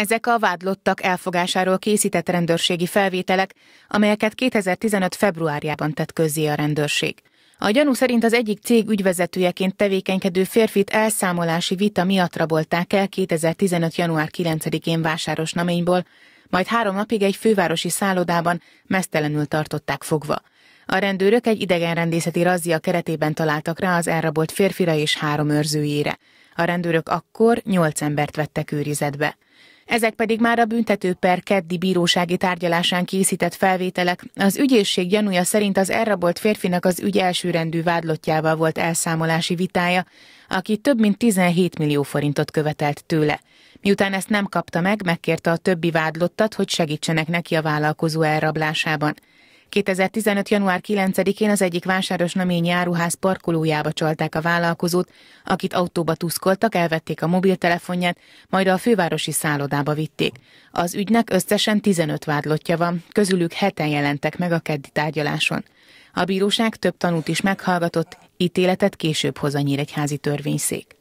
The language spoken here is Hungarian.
Ezek a vádlottak elfogásáról készített rendőrségi felvételek, amelyeket 2015. februárjában tett közzé a rendőrség. A gyanú szerint az egyik cég ügyvezetőjeként tevékenykedő férfit elszámolási vita miatt rabolták el 2015. január 9-én vásáros naményból, majd három napig egy fővárosi szállodában mesztelenül tartották fogva. A rendőrök egy idegenrendészeti razzia keretében találtak rá az elrabolt férfira és három őrzőjére. A rendőrök akkor nyolc embert vettek őrizetbe. Ezek pedig már a büntető per keddi bírósági tárgyalásán készített felvételek. Az ügyészség gyanúja szerint az elrabolt férfinak az ügy elsőrendű vádlottjával volt elszámolási vitája, aki több mint 17 millió forintot követelt tőle. Miután ezt nem kapta meg, megkérte a többi vádlottat, hogy segítsenek neki a vállalkozó elrablásában. 2015. január 9-én az egyik vásáros naményi áruház parkolójába csalták a vállalkozót, akit autóba tuszkoltak, elvették a mobiltelefonját, majd a fővárosi szállodába vitték. Az ügynek összesen 15 vádlottja van, közülük heten jelentek meg a keddi tárgyaláson. A bíróság több tanút is meghallgatott, ítéletet később hoz a Nyíregyházi törvényszék.